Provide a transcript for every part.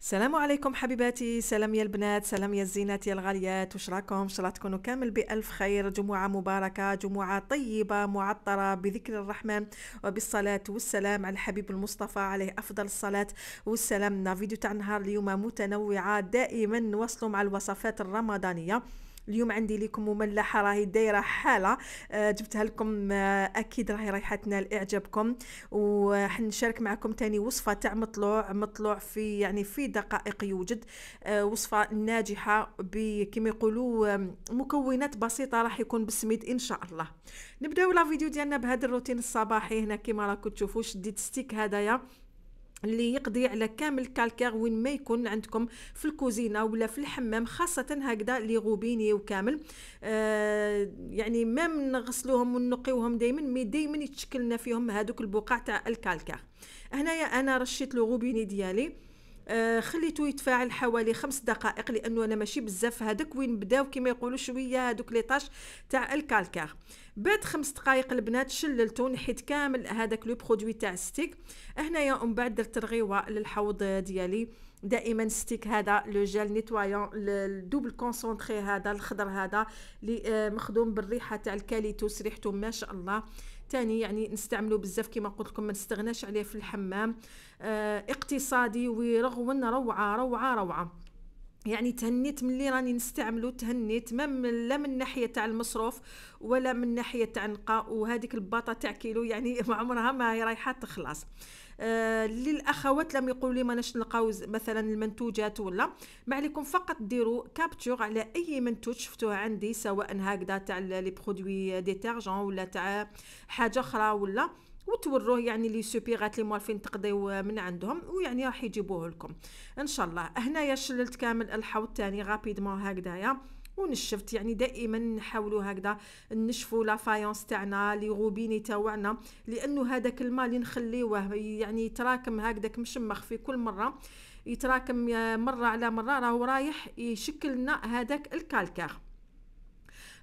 السلام عليكم حبيباتي سلام يا البنات سلام يا الزينات يا الغاليات وش راكم ان شاء الله تكونوا كامل بالف خير جمعه مباركه جمعه طيبه معطره بذكر الرحمن وبالصلاه والسلام على الحبيب المصطفى عليه افضل الصلاه والسلام فيديو تاع النهار اليوم متنوعه دائما نوصلوا مع الوصفات الرمضانيه اليوم عندي لكم مملحه راهي دايره حاله آه، جبتها لكم آه، اكيد راهي رايحتنا لاعجابكم وحنشارك معكم تاني وصفه تاع مطلوع مطلوع في يعني في دقائق يوجد آه، وصفه ناجحه بكما يقولوا مكونات بسيطه راح يكون بالسميد ان شاء الله نبداو لا فيديو ديالنا بهذا الروتين الصباحي هنا كما راكم تشوفوا شديت ستيك هدايا اللي يقضي على كامل الكالكير وين ما يكون عندكم في الكوزينه ولا في الحمام خاصه هكذا لي غوبيني وكامل آه يعني ما نغسلوهم ونقيوهم دائما مي دائما يتشكلنا فيهم هذوك البقع تاع الكالكير هنايا انا رشيت الغوبيني ديالي آه خليته يتفاعل حوالي خمس دقائق لانه انا ماشي بزاف هذاك وين بداو كما يقولوا شويه هذوك لي طاش تاع الكالكير بعد خمس دقائق البنات شللتو نحيت كامل هذاك لو برودوي تاع ستيك هنايا ومن بعد درت رغيوه للحوض ديالي دائما ستيك هذا لو جيل نيتوايون الدوبل كونسونتري هذا الخضر هذا اللي آه، مخدوم بالريحه تاع الكاليتوس ريحته ما شاء الله تاني يعني نستعملو بزاف كيما قلت لكم ما نستغناش عليه في الحمام اه اقتصادي ورغم روعه روعه روعه يعني تهنيت ملي راني نستعملو تهنيت ما من لا من ناحيه تاع المصروف ولا من ناحيه تاع نقا وهذيك الباطه تاع كيلو يعني ما عمرها ما هي رايحه تخلص آه للاخوات لم يقولوا لي ما ناش نلقاو مثلا المنتوجات ولا ما عليكم فقط ديروا كابتشور على اي منتوج شفتوه عندي سواء هكذا تاع لي برودوي ديترجون ولا تاع حاجه اخرى ولا وتوروه يعني لي سوبيغات لي موالفين تقضيو من عندهم ويعني راح يجيبوه لكم ان شاء الله هنايا شللت كامل الحوض تاني غابيدمون هكذايا ونشفت يعني دائما نحاولوا هكذا نشفوا لا فايونس تاعنا لي روبيني تاعنا لانه هذاك الماء اللي نخليوه يعني يتراكم هكذاك مشمخ في كل مره يتراكم مره على مره راهو رايح يشكل لنا هذاك الكالكار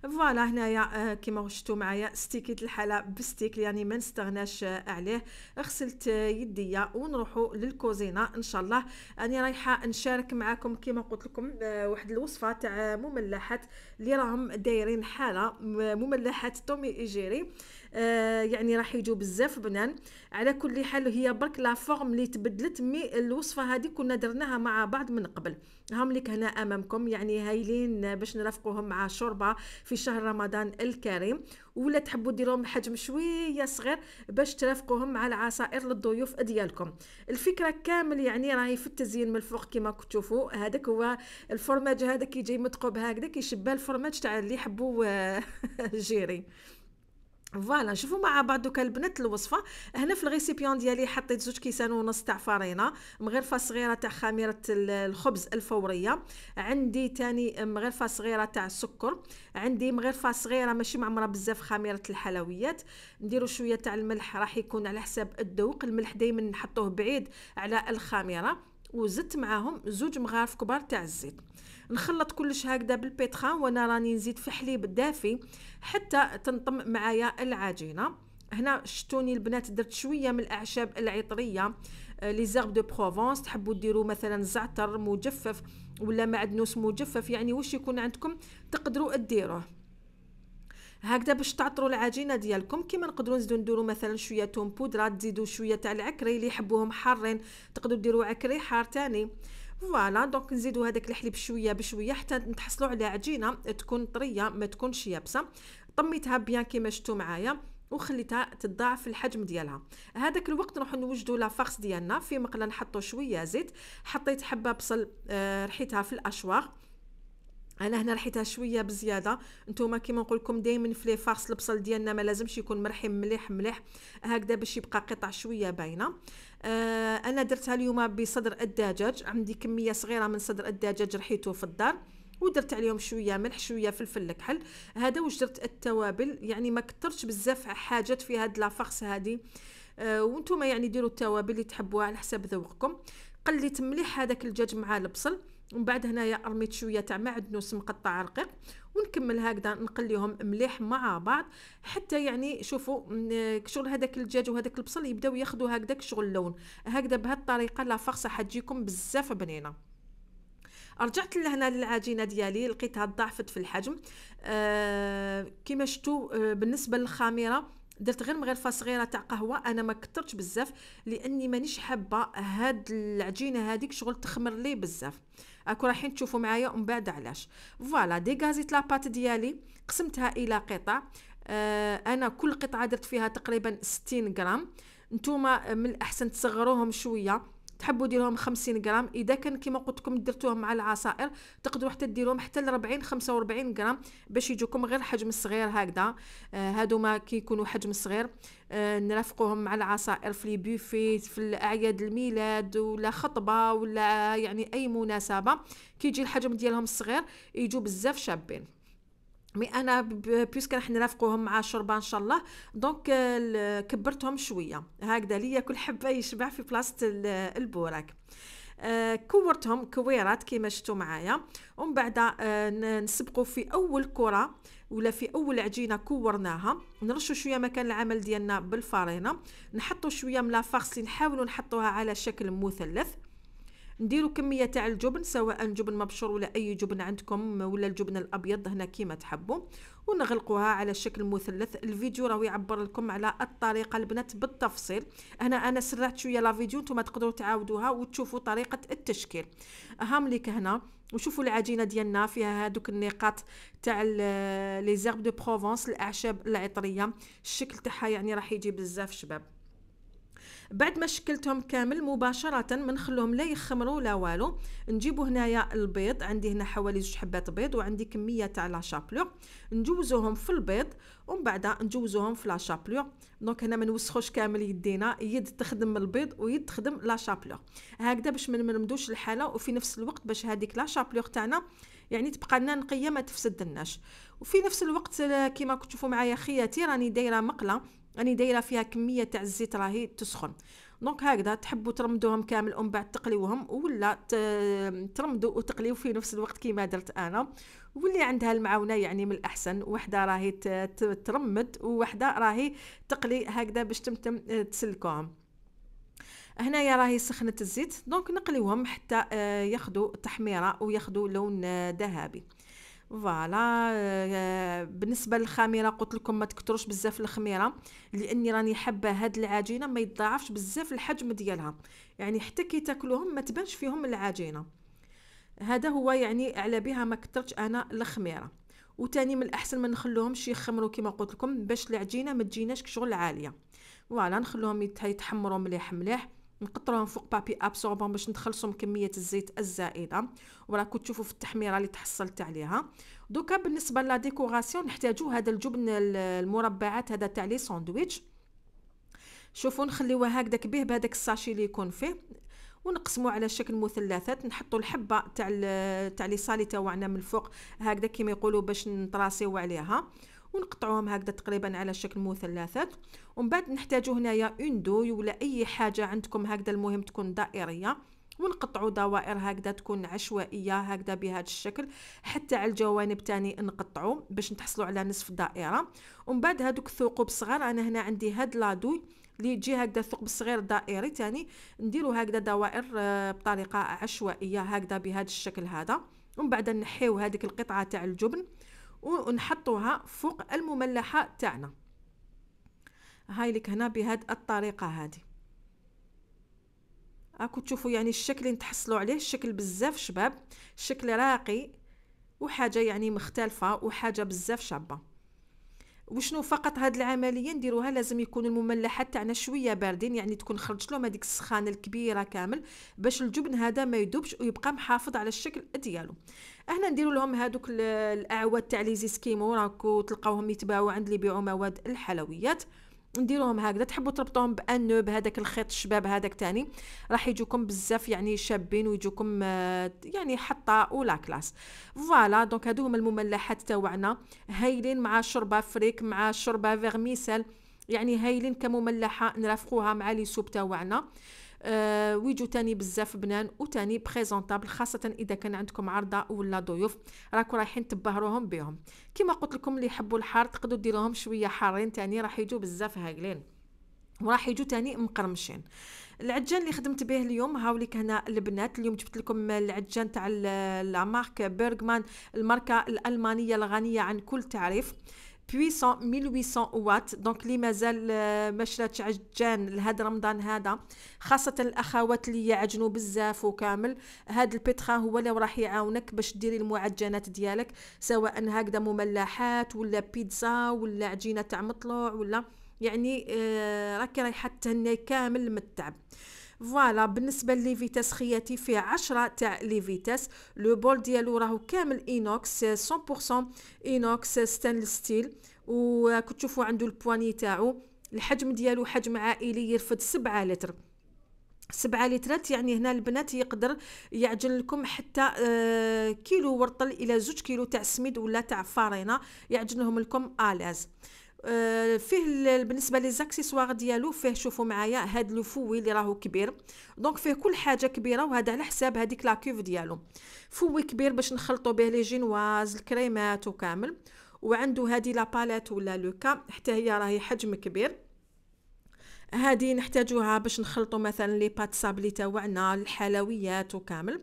فوالا هنايا آه، كيما شفتوا معايا ستيكيت الحلا بستيك يعني ما نستغناش آه، عليه غسلت آه، يديا ونروحوا للكوزينه ان شاء الله راني رايحه نشارك معكم كيما قلت لكم واحد الوصفه تاع مملحات اللي راهم دايرين حاله مملحات تومي ايجيري آه، يعني راح يجوا بزاف بنان على كل حال هي برك لا فورم اللي تبدلت مي الوصفه هذه كنا درناها مع بعض من قبل هاهم لك هنا امامكم يعني هايلين باش نرافقوهم مع شوربه في شهر رمضان الكريم ولا تحبوا ديروهم بحجم شويه صغير باش ترافقوهم مع العصائر للضيوف ديالكم الفكره كامل يعني راهي في التزيين من الفوق كما تشوفوا هذاك هو الفرماج هذا كيجي متقوب هكذا كيشبه الفرماج تاع اللي يحبوا آه، جيري فوالا شوفوا مع بعض دوكا البنات الوصفه هنا في الريسيبيون ديالي حطيت زوج كيسان ونص تاع فرينه مغرفه صغيره تاع خميره الخبز الفوريه عندي تاني مغرفه صغيره تاع السكر عندي مغرفه صغيره ماشي معمره بزاف خميره الحلويات نديروا شويه تاع الملح راح يكون على حساب الذوق الملح دائما نحطوه بعيد على الخميره وزدت معاهم زوج مغارف كبار تاع الزيت نخلط كلش هكذا بالبيتخان وانا راني نزيد في حليب دافي حتى تنطم معايا العجينه هنا شتوني البنات درت شويه من الاعشاب العطريه آه، لي زيرب دو بروفونس تحبوا ديروا مثلا زعتر مجفف ولا معدنوس مجفف يعني واش يكون عندكم تقدروا ديروه هكذا باش تعطروا العجينه ديالكم كيما نقدروا نزيدو نديروا مثلا شويه توم بودره تزيدوا شويه تاع العكري اللي يحبوهم حارين تقدروا ديروا عكري حار تاني فوالا دونك نزيدوا هذاك الحليب شويه بشويه حتى نتحصلوا على عجينه تكون طريه ما تكونش يابسه طميتها بيان كيما شفتوا معايا وخليتها تضاعف الحجم ديالها هذاك الوقت نروحو نوجدوا لافارس ديالنا في مقله نحطو شويه زيت حطيت حبه بصل آه رحيتها في الاشواغ انا هنا رحيتها شويه بزياده نتوما كيما نقول لكم دائما في لي فارس البصل ديالنا ما لازمش يكون مرحي مليح مليح هكذا باش يبقى قطع شويه باينه آه انا درتها اليوم بصدر الدجاج عندي كميه صغيره من صدر الدجاج رحيته في الدار ودرت عليهم شويه ملح شويه فلفل الكحل هذا واش درت التوابل يعني ما كثرتش بزاف حاجات في هاد لافارس هادي آه وانتم يعني ديروا التوابل اللي تحبوها على حسب ذوقكم قليت مليح هذاك الدجاج مع البصل ومن بعد هنايا رميت شويه تاع معدنوس مقطع رقيق ونكمل هكذا نقليهم مليح مع بعض حتى يعني شوفوا شغل هذاك الدجاج وهذاك البصل يبداو ياخذوا هكذاك شغل اللون هكذا بهالطريقه لا فرصه حتجيكم بزاف بنينه رجعت لهنا للعجينه ديالي لقيتها ضعفت في الحجم آه كما شفتوا آه بالنسبه للخميره درت غير مغرفه صغيره تاع قهوه انا ما كثرتش بزاف لاني مانيش حابه هاد العجينه هذيك شغل تخمر لي بزاف راكم رايحين تشوفوا معايا ومن بعد علاش فوالا ديغازيت لاباط ديالي قسمتها الى قطع آه انا كل قطعه درت فيها تقريبا 60 غرام نتوما من الاحسن تصغروهم شويه تحبوا ديروهم 50 غرام اذا كان كما قلت لكم درتوهم مع العصائر تقدروا حتى ديروهم حتى ل 40 45 غرام باش يجوكم غير حجم صغير هكذا آه ما كيكونوا حجم صغير آه نرافقوهم مع العصائر في لي في الاعياد الميلاد ولا خطبه ولا يعني اي مناسبه كيجي الحجم ديالهم صغير يجوا بزاف شابين مي انا بيسك راح نرافقوهم مع الشوربه ان شاء الله دونك كبرتهم شويه هكذا ليا كل حبه يشبع في بلاصه البوراك آه، كورتهم كويرات كيما شفتوا معايا ومن بعد آه، نسبقوا في اول كره ولا في اول عجينه كورناها نرشوا شويه مكان العمل ديالنا بالفرينه نحطوا شويه من لافارس نحاولوا نحطوها على شكل مثلث نديروا كميه تاع الجبن سواء جبن مبشور ولا اي جبن عندكم ولا الجبن الابيض هنا كيما تحبوا ونغلقوها على شكل مثلث الفيديو راهو يعبر لكم على الطريقه البنات بالتفصيل هنا انا سرعت شويه لا فيديو نتوما تقدروا تعاودوها وتشوفوا طريقه التشكيل هامليك هنا وشوفوا العجينه ديالنا فيها هذوك النقاط تاع لي زيرب دو بروفونس الاعشاب العطريه الشكل تاعها يعني راح يجي بزاف شباب بعد ما شكلتهم كامل مباشره ما لا يخمروا لا والو نجيبو هنايا البيض عندي هنا حوالي جوج حبات بيض وعندي كميه تاع لا شابلور نجوزوهم في البيض ومن بعد نجوزوهم في لا شابلور دونك هنا ما نوسخوش كامل يدينا يد تخدم البيض ويد تخدم لا شابلور هكذا باش ما نمدوش الحاله وفي نفس الوقت باش هذيك لا شابلور تاعنا يعني تبقى لنا نقيه ما تفسدناش وفي نفس الوقت كيما كنتوا معايا خياتي راني دايره مقله راني دايره فيها كميه تاع الزيت راهي تسخن دونك هكذا تحبوا ترمدوهم كامل ومن بعد تقليوهم ولا ترمدوا وتقليو في نفس الوقت كيما درت انا واللي عندها المعاونه يعني من الاحسن وحده راهي ترمد وحده راهي تقلي هكذا باش تمتم آه، تسلكوهم هنايا راهي سخنت الزيت دونك نقليوهم حتى آه، ياخذوا تحميره وياخذوا لون آه، ذهبي فوالا آه، بالنسبه للخميره قلت لكم ما تكتروش بزاف الخميره لاني راني حابه هاد العجينه ما يتضاعفش بزاف الحجم ديالها يعني حتى كي تاكلوهم ما تبانش فيهم العجينه هذا هو يعني على بها ما كترتش انا الخميره وتاني من الاحسن ما نخلوهمش يخمروا كما قلت لكم باش العجينه ما تجيناش كشغل عاليه فوالا نخلوهم يتحمروا مليح مليح نقطروهم فوق بابي ابسوربون باش من كميه الزيت الزائده وراكم تشوفوا في التحميره اللي تحصلت عليها دوكا بالنسبه لا ديكوراسيون نحتاجو هذا الجبن المربعات هذا تاع لي ساندويتش شوفوا نخليوه هكذا كبيه بهذاك الساشي اللي يكون فيه ونقسمو على شكل مثلثات نحطو الحبه تاع تاع لي صالي تاعنا من الفوق هكذا كيما يقولوا باش نطراسيو عليها ونقطعوهم هكذا تقريبا على شكل مثلثات ومن بعد نحتاجو هنايا اون دوي ولا اي حاجه عندكم هكذا المهم تكون دائريه ونقطعوا دوائر هكذا تكون عشوائيه هكذا بهذا الشكل حتى على الجوانب تاني نقطعوا باش نتحصلوا على نصف دائره ومن بعد هذوك الثقوب صغار انا هنا عندي هاد لادوي اللي يجي هكذا ثقب صغير دائري تاني نديرو هكذا دوائر آه، بطريقه عشوائيه هكذا بهذا الشكل هذا ومن بعد نحيو هذيك القطعه تاع الجبن ونحطوها فوق المملحه تاعنا هاي لك هنا بهاد الطريقه هذه راكو تشوفوا يعني الشكل اللي تحصلوا عليه الشكل بزاف شباب الشكل راقي وحاجه يعني مختلفه وحاجه بزاف شابه وشنو فقط هاد العمليه نديروها لازم يكون المملحات تاعنا شويه باردين يعني تكون خرجت لهم هذيك السخانه الكبيره كامل باش الجبن هذا ما يدوبش ويبقى محافظ على الشكل ديالو احنا نديرو لهم هادوك الاعواد تاع لي زيسكيمو راكو تلقاوهم يتباعوا عند اللي يبيعوا مواد الحلويات نديروهم هكذا تحبوا تربطوهم بانو بهذاك الخيط الشباب هذاك تاني راح يجوكم بزاف يعني شابين ويجوكم آه، يعني حطه ولا كلاس فوالا دونك هادو هما المملحات تاعنا هايلين مع شوربه فريك مع شوربه فيغميسل يعني هايلين كمملحه نرافقوها مع لي سوب تاعنا آه، ويجو تاني بزاف بنان وتاني بريزونطابل خاصه اذا كان عندكم عرضه ولا ضيوف راكو رايحين تبهروهم بهم كما قلت لكم اللي يحبوا الحار تقدروا ديروهم شويه حارين تاني راح يجو بزاف هايلين وراح يجو تاني مقرمشين العجان اللي خدمت به اليوم هاوليك هنا البنات اليوم جبت لكم العجان تاع لا مارك بيرغمان الماركه الالمانيه الغنيه عن كل تعريف بويسون 1800 وات دونك اللي مازال آه، ما شراتش عجان لهاد رمضان هذا خاصه الاخوات اللي يعجنوا بزاف وكامل هاد البيتخا هو اللي راح يعاونك باش ديري المعجنات ديالك سواء هكذا مملحات ولا بيتزا ولا عجينه تاع مطلوع ولا يعني آه راكي رايحه تهني كامل من التعب فوالا بالنسبه فيتاس خياتي فيه 10 تاع ليفيتاس لو بول ديالو راهو كامل اينوكس 100% اينوكس ستانلس ستيل وكنت تشوفوا عنده البواني تاعو الحجم ديالو حجم عائلي يرفد 7 لتر سبعة لترات يعني هنا البنات يقدر يعجن لكم حتى آه، كيلو ورطل الى زوج كيلو تاع سميد ولا تاع فارينة يعجنهم لكم الاز آه آه، فيه بالنسبه لي زاكسيسوار ديالو فيه شوفوا معايا هاد لو فوي اللي راهو كبير دونك فيه كل حاجه كبيره وهذا على حساب هذيك كيف ديالو فوي كبير باش نخلطوا به لي جينواز الكريمات وكامل وعنده هادي لاباليت ولا لوكا حتى هي راهي حجم كبير هذه نحتاجوها باش نخلطوا مثلا لي بات صابلي تاعنا الحلويات وكامل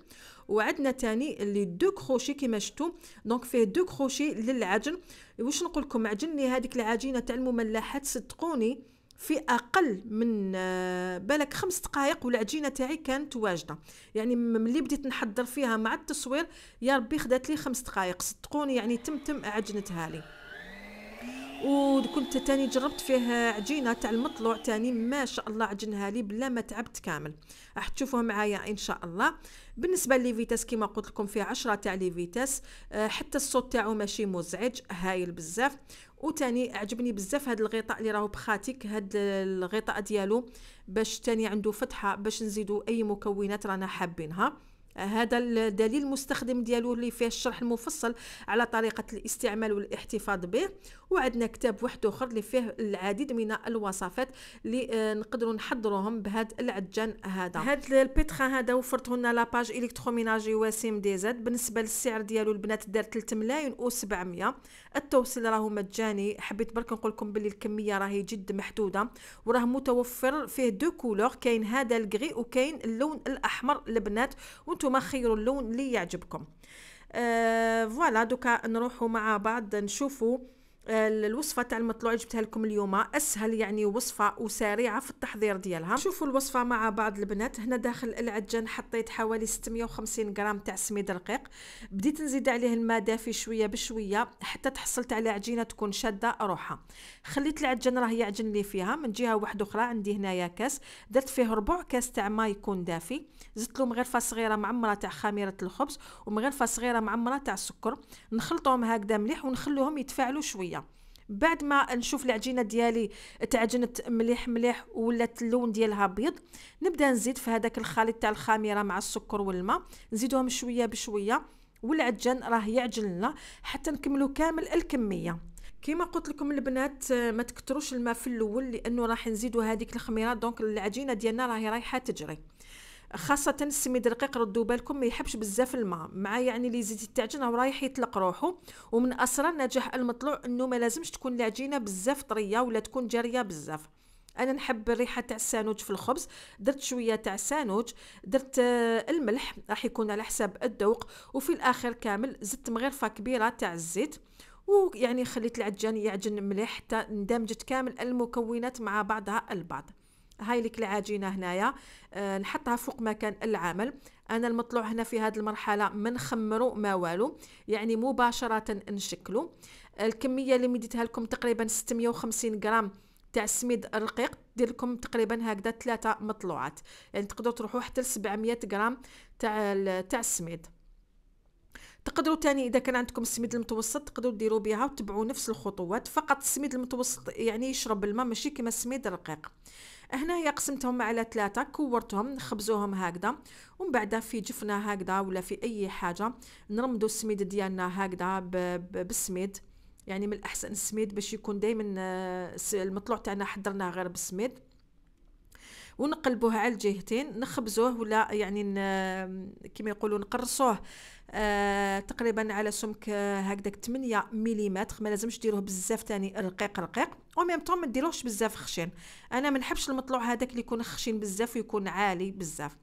وعندنا تاني اللي دو كروشي كيما شفتوا دونك فيه دو كروشي للعجن واش نقول لكم عجني إيه، هذيك العجينه تاع المملحات صدقوني في اقل من آه، بالك خمس دقائق والعجينه تاعي كانت واجده يعني ملي بديت نحضر فيها مع التصوير يا ربي خدات لي خمس دقائق صدقوني يعني تم تم عجنتها لي وكنت تاني جربت فيه عجينه تاع المطلوع تاني ما شاء الله عجنها لي بلا ما تعبت كامل راح تشوفوه معايا ان شاء الله بالنسبه لي فيتاس كيما قلت لكم فيه عشرة تاع لي فيتاس آه، حتى الصوت تاعو ماشي مزعج هايل بزاف وتاني عجبني بزاف هاد الغطاء اللي راهو بخاتيك هاد الغطاء ديالو باش تاني عنده فتحه باش نزيدو اي مكونات رانا حابينها هذا الدليل المستخدم ديالو اللي فيه الشرح المفصل على طريقه الاستعمال والاحتفاظ به وعندنا كتاب واحد اخر اللي فيه العديد من الوصفات اللي آه، نقدروا نحضروهم بهذا العجان هذا هذا البيتخا هذا وفرته لنا لاباج الكتروميناجي واسيم دي زاد بالنسبه للسعر ديالو البنات دار 3 ملايين و700 التوصيل راهو مجاني حبيت برك نقول لكم باللي الكميه راهي جد محدوده وراه متوفر فيه دو كولور كاين هذا الكري وكاين اللون الاحمر البنات انتم خيروا اللون اللي يعجبكم آه فوالا دوكا نروحوا مع بعض نشوفوا الوصفه تاع المطلوع جبتها لكم اليوم اسهل يعني وصفه وسريعه في التحضير ديالها شوفوا الوصفه مع بعض البنات هنا داخل العجان حطيت حوالي 650 غرام تاع سميد رقيق بديت نزيد عليه الماء دافي شويه بشويه حتى تحصلت على عجينه تكون شاده روحها خليت العجان راه يعجن لي فيها من جهه واحده اخرى عندي هنايا كاس درت فيه ربع كاس تاع ما يكون دافي زدت له مغرفه صغيره معمره تاع خميره الخبز ومغرفه صغيره معمره تاع السكر نخلطهم هكذا مليح ونخلوهم يتفاعلوا شويه بعد ما نشوف العجينه ديالي تعجنت مليح مليح ولات اللون ديالها ابيض نبدا نزيد في هذاك الخليط تاع الخميره مع السكر والماء نزيدهم شويه بشويه والعجن راه يعجن لنا حتى نكملو كامل الكميه كما قلت لكم البنات آه، ما تكتروش الماء في الاول لانه راح نزيدوا هذيك الخميره دونك العجينه ديالنا راهي رايحه تجري خاصه السميد الرقيق ردوا بالكم ما يحبش بزاف الماء مع يعني اللي زيت التعجين راه رايح يطلق روحه ومن اسرار نجاح المطلوع انه ما لازمش تكون العجينه بزاف طريه ولا تكون جاريه بزاف انا نحب الريحه تاع السانوج في الخبز درت شويه تاع السانوج درت آه، الملح راح يكون على حساب الذوق وفي الاخر كامل زدت مغرفه كبيره تاع الزيت ويعني خليت العجان يعجن مليح حتى اندمجت كامل المكونات مع بعضها البعض هاي لك العجينه هنايا آه، نحطها فوق مكان العمل انا المطلوع هنا في هذه المرحله ما نخمروا ما والو يعني مباشره نشكلو الكميه اللي مديتها لكم تقريبا 650 غرام تاع السميد الرقيق دير لكم تقريبا هكذا ثلاثه مطلوعات يعني تقدروا تروحوا حتى ل 700 غرام تاع تاع السميد تقدروا تاني اذا كان عندكم السميد المتوسط تقدروا ديروا بها وتبعوا نفس الخطوات فقط السميد المتوسط يعني يشرب الماء ماشي كما السميد الرقيق هنايا قسمتهم على ثلاثة كورتهم نخبزوهم هكذا ومن بعد في جفنة هكذا ولا في أي حاجة نرمدو السميد ديالنا هكذا بالسميد يعني من الأحسن السميد باش يكون دايما آه، المطلوع تاعنا حضرناه غير بالسميد ونقلبوه على الجهتين نخبزوه ولا يعني كما يقولوا نقرصوه آه تقريبا على سمك آه هكذاك 8 ملم ما لازمش ديروه بزاف تاني رقيق رقيق او ميم طون ما ديروهش بزاف خشين انا ما نحبش المطلوع هذاك اللي يكون خشين بزاف ويكون عالي بزاف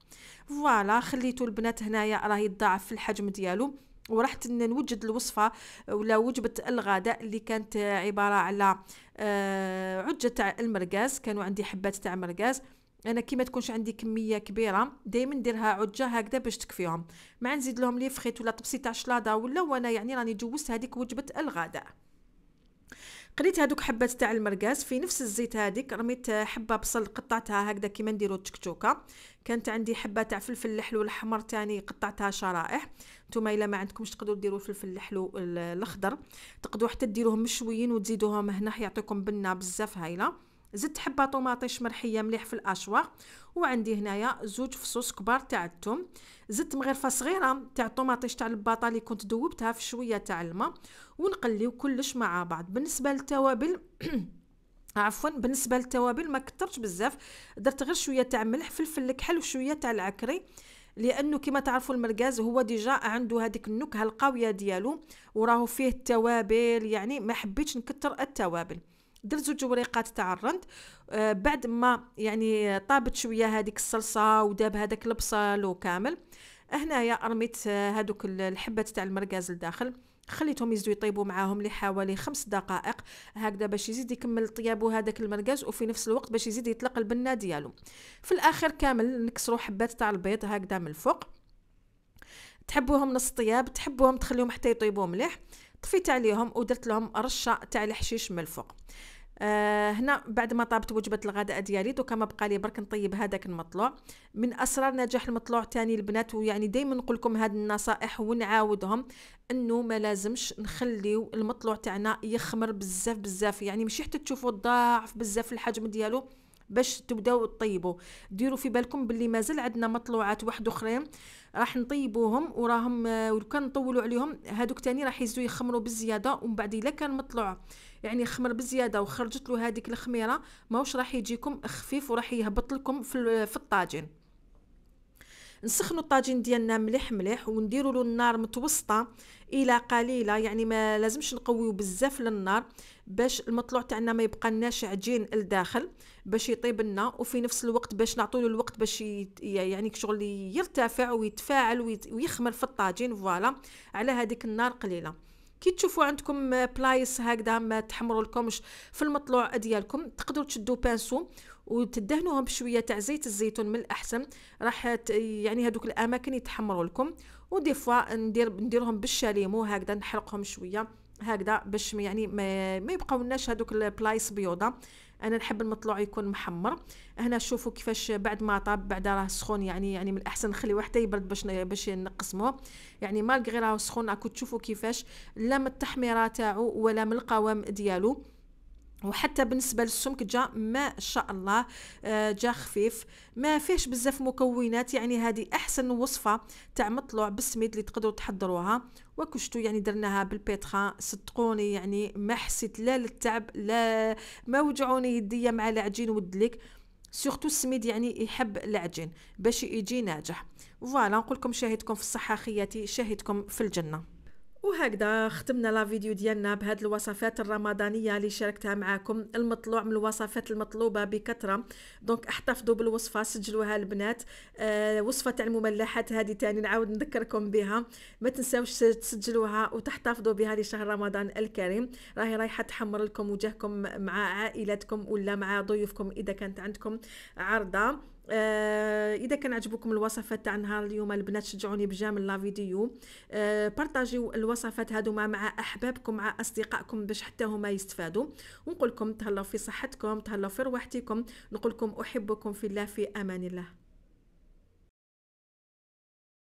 فوالا خليتو البنات هنايا راه يضاعف في الحجم ديالو ورحت نوجد الوصفه ولا وجبه الغداء اللي كانت عباره على آه عجه تاع المرقاز كانوا عندي حبات تاع مرقاز انا كي ما تكونش عندي كميه كبيره دائما نديرها عجه هكذا باش تكفيهم مع نزيد لهم لي فخيت ولا طبسي تاع شلاضه ولا وانا يعني راني جوزت هذيك وجبه الغداء قليت هذوك حبات تاع المرقاس في نفس الزيت هذيك رميت حبه بصل قطعتها هكذا كيما نديرو التكتوكه كانت عندي حبه تاع فلفل الحلو الاحمر تاني قطعتها شرائح نتوما الا ما عندكمش تقدروا ديروا الفلفل الحلو الاخضر تقدروا حتى ديروهم مشويين وتزيدوهم هنا يعطيكم بنه بزاف هايله زدت حبه طوماطيش مرحيه مليح في الاشواق وعندي هنايا زوج فصوص كبار تاع الثوم زدت مغرفه صغيره تاع الطوماطيش تاع البطاطا اللي كنت ذوبتها في شويه تاع الماء ونقليو كلش مع بعض بالنسبه للتوابل عفوا بالنسبه للتوابل ما كثرتش بزاف درت غير شويه تاع ملح فلفل الكحل وشويه تاع العكري لانه كما تعرفوا المرقاز هو ديجا عنده هذيك النكهه القويه ديالو وراه فيه التوابل يعني ما حبيتش نكثر التوابل درت زوج وريقات تاع الرند آه بعد ما يعني طابت شويه هذيك الصلصه وداب هذاك البصل وكامل هنايا رميت آه، هذوك الحبات تاع المرقاز لداخل خليتهم يزيدوا يطيبوا معاهم لحوالي خمس دقائق هكذا باش يزيد يكمل طيابو هذاك المرقاز وفي نفس الوقت باش يزيد يطلق البنه ديالو في الاخر كامل نكسروا حبات تاع البيض هكذا من الفوق تحبوهم نص طياب تحبوهم تخليهم حتى يطيبوا مليح طفيت عليهم ودرت لهم رشه تاع الحشيش من الفوق آه هنا بعد ما طابت وجبه الغداء ديالي دوكا ما بقى لي برك نطيب هذاك المطلوع من اسرار نجاح المطلوع تاني البنات ويعني دائما نقول لكم هاد النصائح ونعاودهم انه ما لازمش نخليو المطلوع تاعنا يخمر بزاف بزاف يعني ماشي حتى تشوفوا ضاعف بزاف الحجم ديالو باش تبداو تطيبوا ديروا في بالكم باللي مازال عندنا مطلوعات واحد اخرين راح نطيبوهم وراهم آه، ولو كان نطولوا عليهم هادوك تاني راح يزيدوا يخمروا بالزياده ومن بعد الا كان مطلوع يعني خمر بزياده وخرجت له هذيك الخميره ماهوش راح يجيكم خفيف وراح يهبط لكم في آه، الطاجين نسخنوا الطاجين ديالنا مليح مليح ونديروا له النار متوسطه الى قليله يعني ما لازمش نقويو بزاف للنار باش المطلوع تاعنا ما يبقالناش عجين لداخل باش يطيب لنا وفي نفس الوقت باش نعطوا له الوقت باش يعني شغل يرتفع ويتفاعل ويخمر في الطاجين فوالا على هذيك النار قليله كي تشوفوا عندكم بلايص هكذا ما تحمروا لكمش في المطلوع ديالكم تقدروا تشدوا بانسو وتدهنوهم بشويه تاع زيت الزيتون من الاحسن راح يعني هذوك الاماكن يتحمروا لكم ودي فوا ندير نديرهم بالشاليمو هكذا نحرقهم شويه هكذا باش يعني ما, ما يبقاو لناش هذوك البلايص بيوضه انا نحب المطلوع يكون محمر هنا شوفوا كيفاش بعد ما طاب بعد راه سخون يعني يعني من الاحسن نخليوه حتى يبرد باش باش نقسموه يعني مالغي راه سخون راكم تشوفوا كيفاش لا من التحميره تاعو ولا من القوام ديالو وحتى بالنسبه للسمك جا ما شاء الله آه، جا خفيف ما فيهش بزاف مكونات يعني هذه احسن وصفه تاع مطلوع بالسميد اللي تقدروا تحضروها وكشتو يعني درناها بالبيتخا صدقوني يعني ما حسيت لا للتعب لا ما وجعوني يديا مع العجين والدليك سورتو السميد يعني يحب العجين باش يجي ناجح فوالا نقول لكم شاهدكم في الصحه خياتي شاهدكم في الجنه وهكذا ختمنا لا فيديو ديالنا بهاد الوصفات الرمضانيه اللي شاركتها معاكم المطلوع من الوصفات المطلوبه بكثره دونك احتفظوا بالوصفه سجلوها البنات آه وصفه تاع المملحات هذه تاني نعاود نذكركم بها ما تنساوش تسجلوها وتحتفظوا بها لشهر رمضان الكريم راهي رايحه تحمر لكم وجهكم مع عائلتكم ولا مع ضيوفكم اذا كانت عندكم عرضه آه، اذا كان عجبكم الوصفات تاع نهار اليوم البنات شجعوني بجامل لا فيديو آه، بارطاجيو الوصفات هادو مع احبابكم مع اصدقائكم باش حتى هما يستفادوا ونقول لكم تهلاو في صحتكم تهلاو في رواحتكم نقول لكم احبكم في الله في امان الله